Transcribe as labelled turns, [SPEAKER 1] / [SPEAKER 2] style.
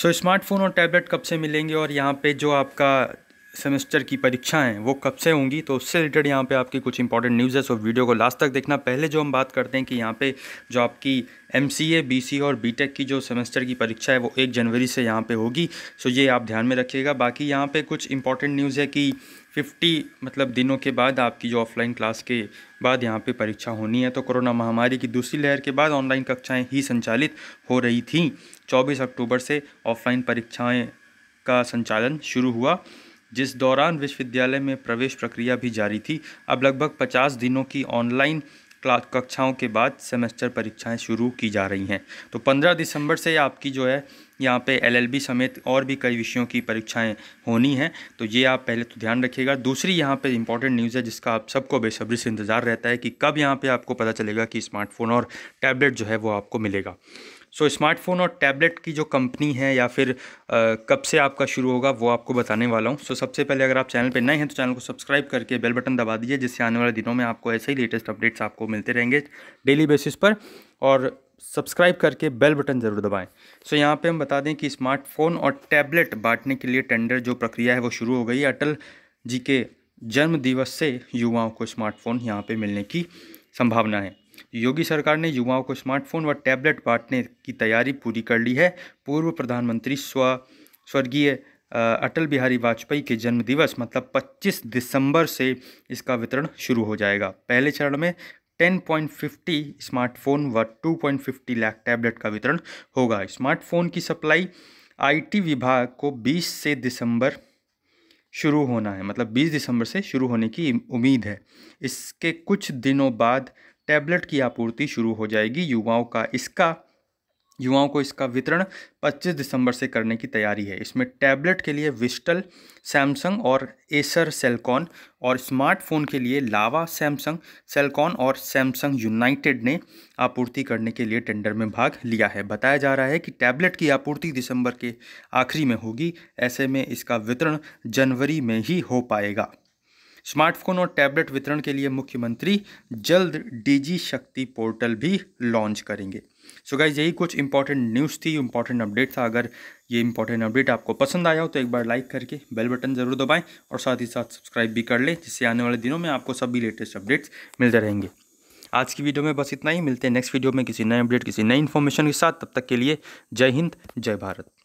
[SPEAKER 1] सो so, smartphone और tablet कब से मिलेंगे और यहाँ पे जो आपका सेमेस्टर की परीक्षाएं वो कब से होंगी तो उससे रिलेटेड यहाँ पे आपकी कुछ इंपॉर्टेंट न्यूज़ है सो वीडियो को लास्ट तक देखना पहले जो हम बात करते हैं कि यहाँ पे जो आपकी M C A B C और बी टेक की जो सेमेस्टर की परीक्षा है वो एक जनवरी से यहाँ पे होगी सो ये आप ध्यान में रखिएगा बाकी यहाँ पे कुछ इंपॉर्टेंट न्यूज़ है कि फिफ्टी मतलब दिनों के बाद आपकी जो ऑफलाइन क्लास के बाद यहाँ पे परीक्षा होनी है तो कोरोना महामारी की दूसरी लहर के बाद ऑनलाइन कक्षाएँ ही संचालित हो रही थी चौबीस अक्टूबर से ऑफलाइन परीक्षाएँ का संचालन शुरू हुआ जिस दौरान विश्वविद्यालय में प्रवेश प्रक्रिया भी जारी थी अब लगभग पचास दिनों की ऑनलाइन क्लास कक्षाओं के बाद सेमेस्टर परीक्षाएं शुरू की जा रही हैं तो 15 दिसंबर से आपकी जो है यहाँ पे एलएलबी समेत और भी कई विषयों की परीक्षाएं होनी हैं तो ये आप पहले तो ध्यान रखिएगा दूसरी यहाँ पे इंपॉर्टेंट न्यूज़ है जिसका आप सबको बेसब्री से इंतज़ार रहता है कि कब यहाँ पे आपको पता चलेगा कि स्मार्टफोन और टैबलेट जो है वो आपको मिलेगा सो स्मार्टफ़ोन और टैबलेट की जो कंपनी है या फिर आ, कब से आपका शुरू होगा वो आपको बताने वाला हूँ सो so, सबसे पहले अगर आप चैनल पर नए हैं तो चैनल को सब्सक्राइब करके बेल बटन दबा दीजिए जिससे आने वाले दिनों में आपको ऐसे ही लेटेस्ट अपडेट्स आपको मिलते रहेंगे डेली बेसिस पर और सब्सक्राइब करके बेल बटन ज़रूर दबाएं सो so, यहाँ पे हम बता दें कि स्मार्टफ़ोन और टैबलेट बांटने के लिए टेंडर जो प्रक्रिया है वो शुरू हो गई है अटल जी के जन्म दिवस से युवाओं को स्मार्टफ़ोन यहाँ पे मिलने की संभावना है योगी सरकार ने युवाओं को स्मार्टफोन व टैबलेट बांटने की तैयारी पूरी कर ली है पूर्व प्रधानमंत्री स्व स्वर्गीय अटल बिहारी वाजपेयी के जन्मदिवस मतलब 25 दिसंबर से इसका वितरण शुरू हो जाएगा पहले चरण में 10.50 स्मार्टफोन व 2.50 लाख टैबलेट का वितरण होगा स्मार्टफोन की सप्लाई आईटी विभाग को 20 से दिसंबर शुरू होना है मतलब 20 दिसंबर से शुरू होने की उम्मीद है इसके कुछ दिनों बाद टैबलेट की आपूर्ति शुरू हो जाएगी युवाओं का इसका युवाओं को इसका वितरण 25 दिसंबर से करने की तैयारी है इसमें टैबलेट के लिए विस्टल सैमसंग और एसर सेलकॉन और स्मार्टफोन के लिए लावा सैमसंग सेलकॉन और सैमसंग यूनाइटेड ने आपूर्ति करने के लिए टेंडर में भाग लिया है बताया जा रहा है कि टैबलेट की आपूर्ति दिसंबर के आखिरी में होगी ऐसे में इसका वितरण जनवरी में ही हो पाएगा स्मार्टफोन और टैबलेट वितरण के लिए मुख्यमंत्री जल्द डीजी शक्ति पोर्टल भी लॉन्च करेंगे सो गाइज यही कुछ इंपॉर्टेंट न्यूज़ थी इंपॉर्टेंट अपडेट था अगर ये इंपॉर्टेंट अपडेट आपको पसंद आया हो तो एक बार लाइक करके बेल बटन ज़रूर दबाएं और साथ ही साथ सब्सक्राइब भी कर लें जिससे आने वाले दिनों में आपको सभी लेटेस्ट अपडेट्स मिलते रहेंगे आज की वीडियो में बस इतना ही मिलते हैं नेक्स्ट वीडियो में किसी नए अपडेट किसी नई इन्फॉर्मेशन के साथ तब तक के लिए जय हिंद जय भारत